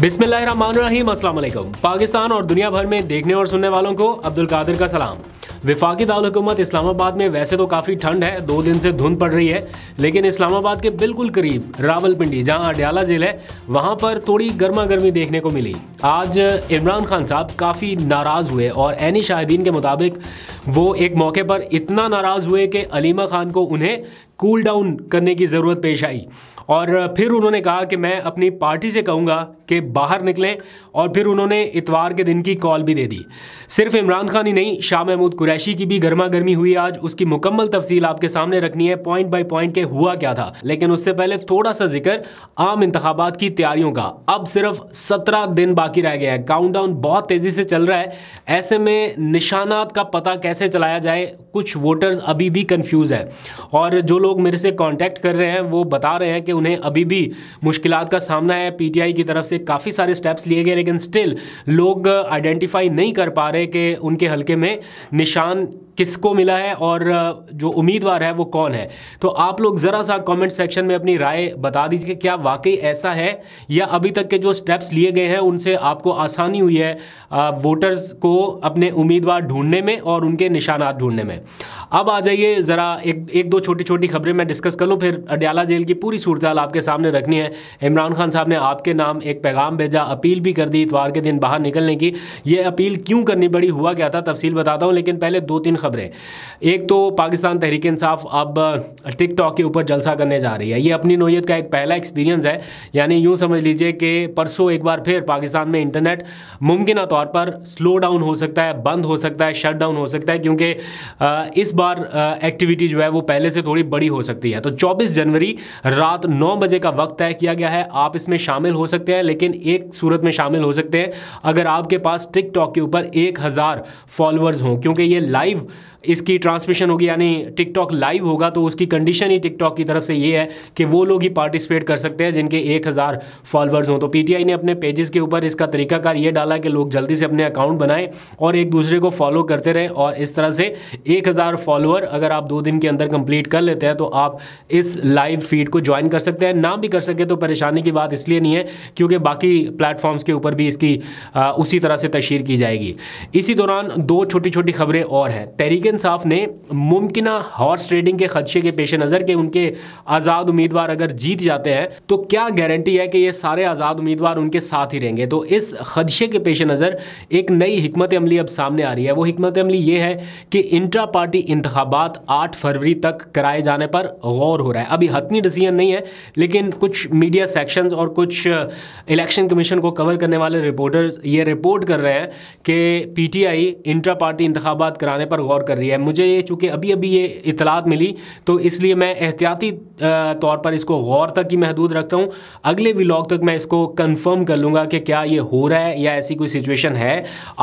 बिस्मिल्लाहिर्रहमानिर्रहीम पाकिस्तान और दुनिया भर में देखने और सुनने वालों को अब्दुल कादिर का सलाम विफाकी दारकूमत इस्लामाबाद में वैसे तो काफ़ी ठंड है दो दिन से धुंध पड़ रही है लेकिन इस्लामाबाद के बिल्कुल करीब रावलपिंडी जहां अडयाला जेल है वहां पर थोड़ी गर्मा गर्मी देखने को मिली आज इमरान खान साहब काफ़ी नाराज़ हुए और एनी शाहिदीन के मुताबिक वो एक मौके पर इतना नाराज़ हुए कि अलीमा खान को उन्हें कूल डाउन करने की ज़रूरत पेश आई और फिर उन्होंने कहा कि मैं अपनी पार्टी से कहूँगा कि बाहर निकलें और फिर उन्होंने इतवार के दिन की कॉल भी दे दी सिर्फ इमरान खान ही नहीं शाह महमूद कुरैशी की भी गर्मा गर्मी हुई आज उसकी मुकम्मल तफसील आपके सामने रखनी है पॉइंट बाई पॉइंट के हुआ क्या था लेकिन उससे पहले थोड़ा सा जिक्र आम इंतबात की तैयारियों का अब सिर्फ सत्रह दिन बाकी रह गया है काउंट बहुत तेजी से चल रहा है ऐसे में निशानात का पता कैसे चलाया जाए कुछ वोटर्स अभी भी कंफ्यूज है और जो लोग मेरे से कांटेक्ट कर रहे हैं वो बता रहे हैं कि उन्हें अभी भी मुश्किल का सामना है पीटीआई की तरफ से काफ़ी सारे स्टेप्स लिए गए लेकिन स्टिल लोग आइडेंटिफाई नहीं कर पा रहे कि उनके हलके में निशान किसको मिला है और जो उम्मीदवार है वो कौन है तो आप लोग ज़रा सा कमेंट सेक्शन में अपनी राय बता दीजिए कि क्या वाकई ऐसा है या अभी तक के जो स्टेप्स लिए गए हैं उनसे आपको आसानी हुई है वोटर्स को अपने उम्मीदवार ढूंढने में और उनके निशानात ढूंढने में अब आ जाइए ज़रा एक एक दो छोटी छोटी खबरें मैं डिस्कस कर लूँ फिर अडयाला जेल की पूरी सूरत आपके सामने रखनी है इमरान खान साहब ने आपके नाम एक पैगाम भेजा अपील भी कर दी इतवार के दिन बाहर निकलने की ये अपील क्यों करनी पड़ी हुआ क्या था तफसील बताता हूँ लेकिन पहले दो तीन खबरें एक तो पाकिस्तान तहरीक इंसाफ अब टिकटॉक के ऊपर जलसा करने जा रही है ये अपनी नोयत का एक पहला एक्सपीरियंस है यानी यूँ समझ लीजिए कि परसों एक बार फिर पाकिस्तान में इंटरनेट मुमकिन तौर पर स्लो डाउन हो सकता है बंद हो सकता है शट डाउन हो सकता है क्योंकि इस बार एक्टिविटी जो है वो पहले से थोड़ी बड़ी हो सकती है तो 24 जनवरी रात 9 बजे का वक्त तय किया गया है आप इसमें शामिल हो सकते हैं लेकिन एक सूरत में शामिल शामिल हो सकते हैं अगर आपके पास टिकटॉक के ऊपर एक हज़ार फॉलोअर्स हों क्योंकि ये लाइव इसकी ट्रांसमिशन होगी यानी टिकटॉक लाइव होगा तो उसकी कंडीशन ही टिकटॉक की तरफ से ये है कि वो लोग ही पार्टिसिपेट कर सकते हैं जिनके एक हज़ार फॉलोअर्स हों तो पीटीआई ने अपने पेजेस के ऊपर इसका तरीकाकार ये डाला कि लोग जल्दी से अपने अकाउंट बनाएं और एक दूसरे को फॉलो करते रहें और इस तरह से एक हज़ार फॉलोअर अगर आप दो दिन के अंदर कंप्लीट कर लेते हैं तो आप इस लाइव फीड को ज्वाइन कर सकते हैं ना भी कर सके तो परेशानी की बात इसलिए नहीं है क्योंकि बाकी प्लेटफॉर्म्स के ऊपर पर भी इसकी आ, उसी तरह से तशहर की जाएगी इसी दौरान दो छोटी छोटी खबरें और हैं तहरीक इंसाफ ने मुमकिन हॉर्स ट्रेडिंग के खदशे के पेश नज़र के उनके आज़ाद उम्मीदवार अगर जीत जाते हैं तो क्या गारंटी है कि ये सारे आज़ाद उम्मीदवार उनके साथ ही रहेंगे तो इस खदशे के पेश नज़र एक नई हमत अमली अब सामने आ रही है वो हमत अमली ये है कि इंट्रा पार्टी इंतबात आठ फरवरी तक कराए जाने पर गौर हो रहा है अभी हतनी डिसीजन नहीं है लेकिन कुछ मीडिया सेक्शंस और कुछ इलेक्शन कमीशन को कवर करने वाले रिपोर्टर्स ये रिपोर्ट कर रहे हैं कि पीटीआई इंट्रा पार्टी इंतबात कराने पर गौर कर रही है मुझे ये चूँकि अभी अभी ये इतलात मिली तो इसलिए मैं एहतियाती तौर पर इसको गौर तक ही महदूद रखता हूँ अगले व्लॉग तक मैं इसको कन्फर्म कर लूँगा कि क्या ये हो रहा है या ऐसी कोई सिचुएशन है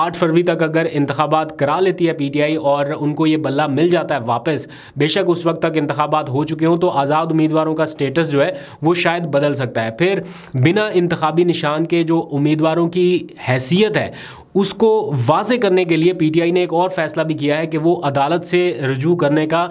आठ फरवरी तक अगर इंतबात करा लेती है पीटीआई और उनको ये बल्ला मिल जाता है वापस बेशक उस वक्त तक इंतबात हो चुके हों तो आज़ाद उम्मीदवारों का स्टेटस जो है वो शायद बदल सकता है फिर बिना इंतबी निशान के जो उम्मीदवार उम्मीदवारों की हैसियत है उसको वाजे करने के लिए पीटीआई ने एक और फैसला भी किया है कि वो अदालत से रजू करने का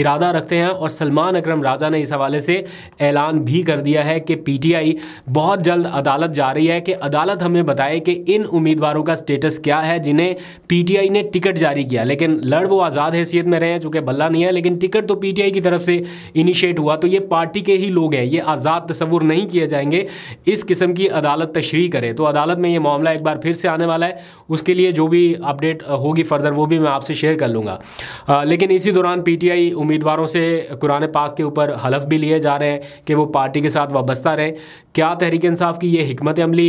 इरादा रखते हैं और सलमान अकरम राजा ने इस हवाले से ऐलान भी कर दिया है कि पीटीआई बहुत जल्द अदालत जा रही है कि अदालत हमें बताए कि इन उम्मीदवारों का स्टेटस क्या है जिन्हें पीटीआई ने टिकट जारी किया लेकिन लड़ वो आज़ाद हैसियत में रहे हैं चूँकि बल्ला नहीं है लेकिन टिकट तो पी की तरफ से इनिशिएट हुआ तो ये पार्टी के ही लोग हैं ये आज़ाद तस्वुर नहीं किए जाएंगे इस किस्म की अदालत तशरी करे तो अदालत में ये मामला एक बार फिर से आने वाला है उसके लिए जो भी अपडेट होगी फर्दर वो भी मैं आपसे शेयर कर लूँगा लेकिन इसी दौरान पीटीआई उम्मीदवारों से कुरान पाक के ऊपर हलफ भी लिए जा रहे हैं कि वो पार्टी के साथ वाबस्ता रहें क्या तहरीक इंसाफ की ये हमत अमली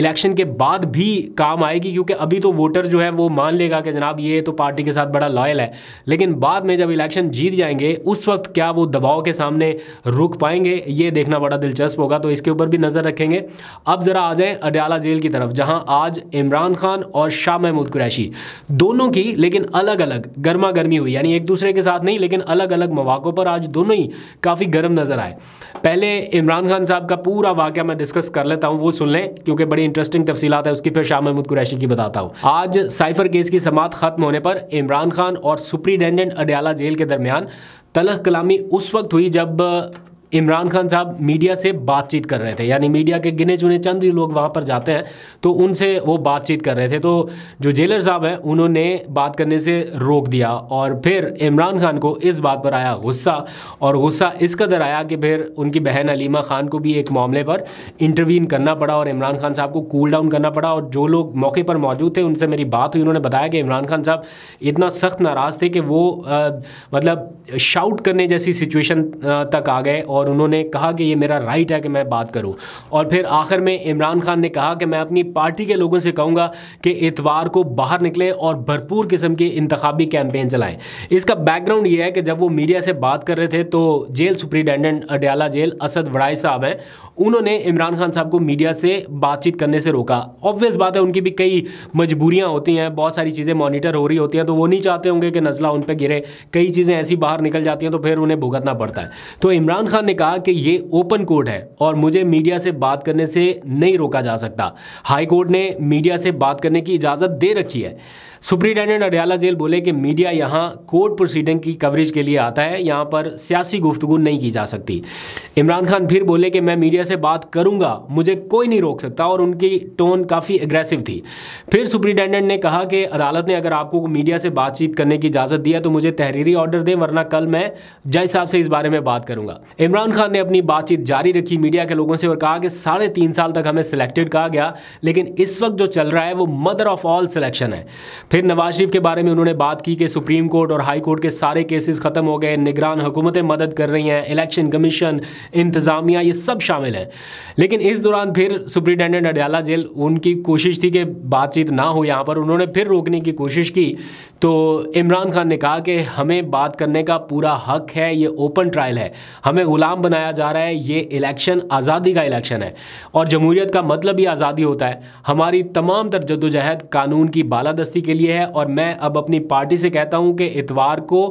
इलेक्शन के बाद भी काम आएगी क्योंकि अभी तो वोटर जो है वो मान लेगा कि जनाब ये तो पार्टी के साथ बड़ा लॉयल है लेकिन बाद में जब इलेक्शन जीत जाएंगे उस वक्त क्या वो दबाव के सामने रुक पाएंगे ये देखना बड़ा दिलचस्प होगा तो इसके ऊपर भी नज़र रखेंगे अब ज़रा आ जाएँ अडयाला जेल की तरफ जहाँ आज इमरान इमरान खान और शाह महमूद कुरैशी दोनों की लेकिन अलग अलग गर्मा गर्मी हुई यानी एक दूसरे के साथ नहीं लेकिन अलग अलग मौाक़ों पर आज दोनों ही काफ़ी गर्म नज़र आए पहले इमरान खान साहब का पूरा वाक्य मैं डिस्कस कर लेता हूँ वो सुन लें क्योंकि बड़ी इंटरेस्टिंग तफसीत है उसकी फिर शाह महमूद कुरैशी की बताता हूँ आज साइफर केस की समात खत्म होने पर इमरान खान और सुप्रीटेंडेंट अडयाला जेल के दरमियान तलह कलामी उस वक्त हुई जब इमरान खान साहब मीडिया से बातचीत कर रहे थे यानी मीडिया के गिने चुने चंद ही लोग वहाँ पर जाते हैं तो उनसे वो बातचीत कर रहे थे तो जो जेलर साहब हैं उन्होंने बात करने से रोक दिया और फिर इमरान खान को इस बात पर आया गुस्सा और गुस्सा इस कदर आया कि फिर उनकी बहन अलीमा खान को भी एक मामले पर इंटरवीन करना पड़ा और इमरान खान साहब को कूल डाउन करना पड़ा और जो लोग मौके पर मौजूद थे उनसे मेरी बात हुई उन्होंने बताया कि इमरान खान साहब इतना सख्त नाराज़ थे कि वो मतलब शाउट करने जैसी सिचुएशन तक आ गए और और उन्होंने कहा कि ये मेरा राइट है कि मैं बात करूं और फिर आखिर में इमरान खान ने कहा कि मैं अपनी पार्टी के लोगों से कहूंगा कि इतवार को बाहर निकले और भरपूर किस्म की इंतबी कैंपेन चलाएं इसका बैकग्राउंड ये है कि जब वो मीडिया से बात कर रहे थे तो jail superintendent Adiala jail Asad वड़ाई साहब हैं उन्होंने इमरान खान साहब को मीडिया से बातचीत करने से रोका ऑब्वियस बात है उनकी भी कई मजबूरियाँ होती हैं बहुत सारी चीज़ें मॉनिटर हो रही होती हैं तो वो नहीं चाहते होंगे कि नज़ला उन पर गिरे कई चीज़ें ऐसी बाहर निकल जाती हैं तो फिर उन्हें भुगतना पड़ता है तो इमरान खान ने कहा कि ये ओपन कोर्ट है और मुझे मीडिया से बात करने से नहीं रोका जा सकता हाई कोर्ट ने मीडिया से बात करने की इजाज़त दे रखी है सुप्रिंटेंडेंट अडियाला जेल बोले कि मीडिया यहाँ कोर्ट प्रोसीडिंग की कवरेज के लिए आता है यहाँ पर सियासी गुफ्तगु नहीं की जा सकती इमरान खान फिर बोले कि मैं मीडिया से बात करूँगा मुझे कोई नहीं रोक सकता और उनकी टोन काफ़ी एग्रेसिव थी फिर सुप्रिंटेंडेंट ने कहा कि अदालत ने अगर आपको मीडिया से बातचीत करने की इजाज़त दिया तो मुझे तहरीरी ऑर्डर दें वरना कल मैं जज साहब से इस बारे में बात करूँगा इमरान खान ने अपनी बातचीत जारी रखी मीडिया के लोगों से और कहा कि साढ़े तीन साल तक हमें सिलेक्टेड कहा गया लेकिन इस वक्त जो चल रहा है वो मदर ऑफ ऑल सिलेक्शन है फिर नवाज शरीफ के बारे में उन्होंने बात की कि सुप्रीम कोर्ट और हाई कोर्ट के सारे केसेस ख़त्म हो गए निगरान हुकूमतें मदद कर रही हैं इलेक्शन कमीशन इंतज़ामिया ये सब शामिल हैं लेकिन इस दौरान फिर सुप्रिटेंडेंट अडयाला जेल उनकी कोशिश थी कि बातचीत ना हो यहाँ पर उन्होंने फिर रोकने की कोशिश की तो इमरान खान ने कहा कि हमें बात करने का पूरा हक है ये ओपन ट्रायल है हमें ग़ुलाम बनाया जा रहा है ये इलेक्शन आज़ादी का इलेक्शन है और जमहूरियत का मतलब ही आज़ादी होता है हमारी तमाम तर जदोजहद कानून की बालादस्ती के लिए लिए है और मैं अब अपनी पार्टी से कहता हूं कि इतवार को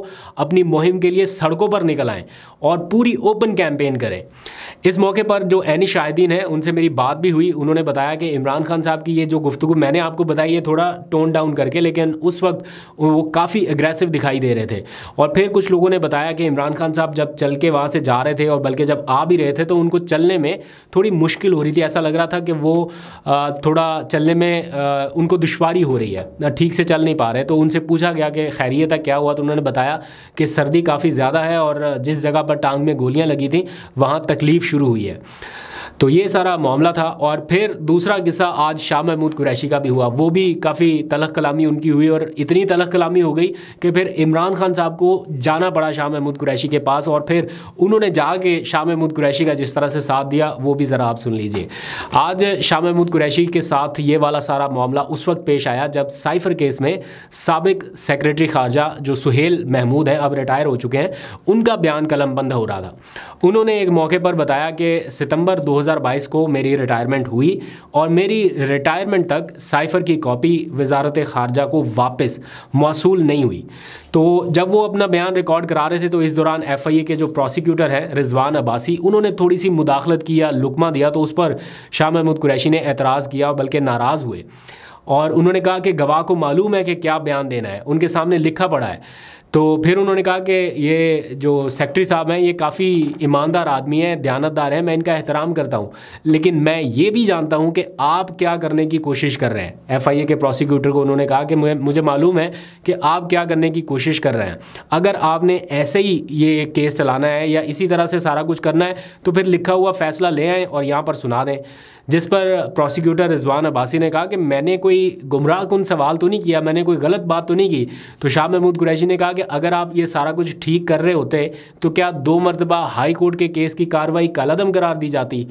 अपनी मुहिम के लिए सड़कों पर निकल आएँ और पूरी ओपन कैंपेन करें इस मौके पर जो एनी शाहिदीन है उनसे मेरी बात भी हुई उन्होंने बताया कि इमरान खान साहब की ये जो गुफ्तु मैंने आपको बताई है थोड़ा टोन डाउन करके लेकिन उस वक्त वो काफ़ी अग्रेसिव दिखाई दे रहे थे और फिर कुछ लोगों ने बताया कि इमरान खान साहब जब चल के वहाँ से जा रहे थे और बल्कि जब आ भी रहे थे तो उनको चलने में थोड़ी मुश्किल हो रही थी ऐसा लग रहा था कि वो थोड़ा चलने में उनको दुशारी हो रही है ठीक से से चल नहीं पा रहे तो उनसे पूछा गया कि खैरियत है क्या हुआ तो उन्होंने बताया कि सर्दी काफ़ी ज़्यादा है और जिस जगह पर टांग में गोलियाँ लगी थी वहाँ तकलीफ़ शुरू हुई है तो ये सारा मामला था और फिर दूसरा किस्सा आज शाह महमूद कुरैशी का भी हुआ वो भी काफ़ी तलख कलामी उनकी हुई और इतनी तलख कलामी हो गई कि फिर इमरान खान साहब को जाना पड़ा शाह महमूद कुरैशी के पास और फिर उन्होंने जाके शाह महमूद कुरैशी का जिस तरह से साथ दिया वो भी ज़रा आप सुन लीजिए आज शाह महमूद कुरैशी के साथ ये वाला सारा मामला उस वक्त पेश आया जब साइफर केस में सबक सेक्रेटरी खारजा जो सुहेल महमूद हैं अब रिटायर हो चुके हैं उनका बयान कलम बंद हो रहा था उन्होंने एक मौके पर बताया कि सितंबर दो 2022 को मेरी रिटायरमेंट हुई और मेरी रिटायरमेंट तक साइफ़र की कॉपी वजारत ख़ारजा को वापस मौसू नहीं हुई तो जब वो अपना बयान रिकॉर्ड करा रहे थे तो इस दौरान एफ आई ए के जो प्रोसिक्यूटर हैं रिजवान अब्बासी उन्होंने थोड़ी सी मुदाखलत की या लुकमा दिया तो उस पर शाह महमूद कुरैशी ने एतराज़ किया बल्कि नाराज़ हुए और उन्होंने कहा कि गवाह को मालूम है कि क्या बयान देना है उनके सामने लिखा पड़ा है तो फिर उन्होंने कहा कि ये जो सेक्रेटरी साहब हैं ये काफ़ी ईमानदार आदमी हैं दयानतदार हैं मैं इनका एहतराम करता हूँ लेकिन मैं ये भी जानता हूँ कि आप क्या करने की कोशिश कर रहे हैं एफआईए के प्रोसिक्यूटर को उन्होंने कहा कि मुझे मुझे मालूम है कि आप क्या करने की कोशिश कर रहे हैं अगर आपने ऐसे ही ये केस चलाना है या इसी तरह से सारा कुछ करना है तो फिर लिखा हुआ फैसला ले आएँ और यहाँ पर सुना दें जिस पर प्रोसिक्यूटर रिजवान अब्बासी ने कहा कि मैंने कोई गुमराह कन सवाल तो नहीं किया मैंने कोई गलत बात तो नहीं की तो शाह महमूद कुरैशी ने कहा कि अगर आप ये सारा कुछ ठीक कर रहे होते तो क्या दो मरतबा हाई कोर्ट के केस की कार्रवाई कलदम करार दी जाती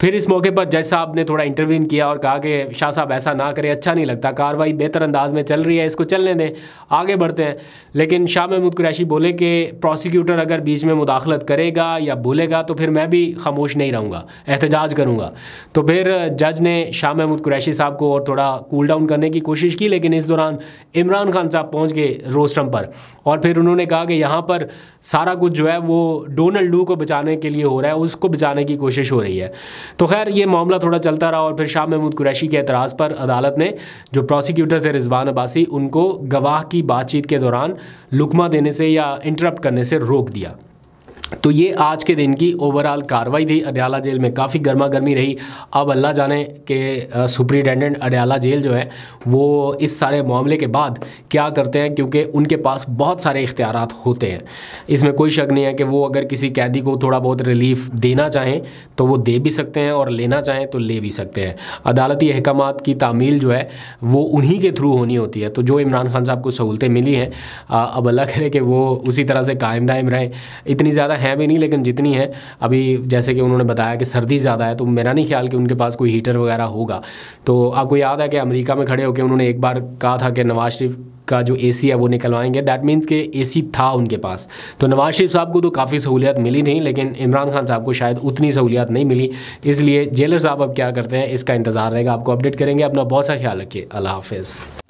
फिर इस मौके पर जज साहब ने थोड़ा इंटरव्यून किया और कहा कि शाह साहब ऐसा ना करें अच्छा नहीं लगता कार्रवाई बेहतर अंदाज में चल रही है इसको चलने दें आगे बढ़ते हैं लेकिन शाह महमूद कुरैशी बोले कि प्रोसिक्यूटर अगर बीच में मुदाखलत करेगा या बोलेगा तो फिर मैं भी खामोश नहीं रहूँगा एहतजाज करूँगा तो फिर जज ने शाह महमूद कुरैशी साहब को और थोड़ा कूल डाउन करने की कोशिश की लेकिन इस दौरान इमरान खान साहब पहुँच गए रोस्टम पर और फिर उन्होंने कहा कि यहाँ पर सारा कुछ जो है वो डोनल्ड डू को बचाने के लिए हो रहा है उसको बचाने की कोशिश हो रही है तो खैर ये मामला थोड़ा चलता रहा और फिर शाह महमूद कुरैशी के एतराज़ पर अदालत ने जो प्रोसिक्यूटर थे रिजवान अब्बासी उनको गवाह की बातचीत के दौरान लुकमा देने से या इंटरप्ट करने से रोक दिया तो ये आज के दिन की ओवरऑल कार्रवाई थी अडयाला जेल में काफ़ी गर्मा गर्मी रही अब अल्लाह जाने के सुप्रिटेंडेंट अडयाला जेल जो है वो इस सारे मामले के बाद क्या करते हैं क्योंकि उनके पास बहुत सारे इख्तियार होते हैं इसमें कोई शक नहीं है कि वो अगर किसी कैदी को थोड़ा बहुत रिलीफ देना चाहें तो वो दे भी सकते हैं और लेना चाहें तो ले भी सकते हैं अदालती अहकाम की तामील जो है वो उन्हीं के थ्रू होनी होती है तो जो इमरान खान साहब को सहूलतें मिली हैं अब अल्लाह करे कि वो उसी तरह से कायम दायम रहें इतनी ज़्यादा है भी नहीं लेकिन जितनी है अभी जैसे कि उन्होंने बताया कि सर्दी ज़्यादा है तो मेरा नहीं ख्याल कि उनके पास कोई हीटर वगैरह होगा तो आपको याद है कि अमरीका में खड़े होकर उन्होंने एक बार कहा था कि नवाज शरीफ का जो ए है वो निकलवाएंगे दैट मीन्स के ए था उनके पास तो नवाज शरीफ साहब को तो काफ़ी सहूलियत मिली नहीं लेकिन इमरान खान साहब को शायद उतनी सहूलियत नहीं मिली इसलिए जेलर साहब अब क्या करते हैं इसका इंतज़ार रहेगा आपको अपडेट करेंगे अपना बहुत सा ख्याल रखिए अल्लाह हाफिज़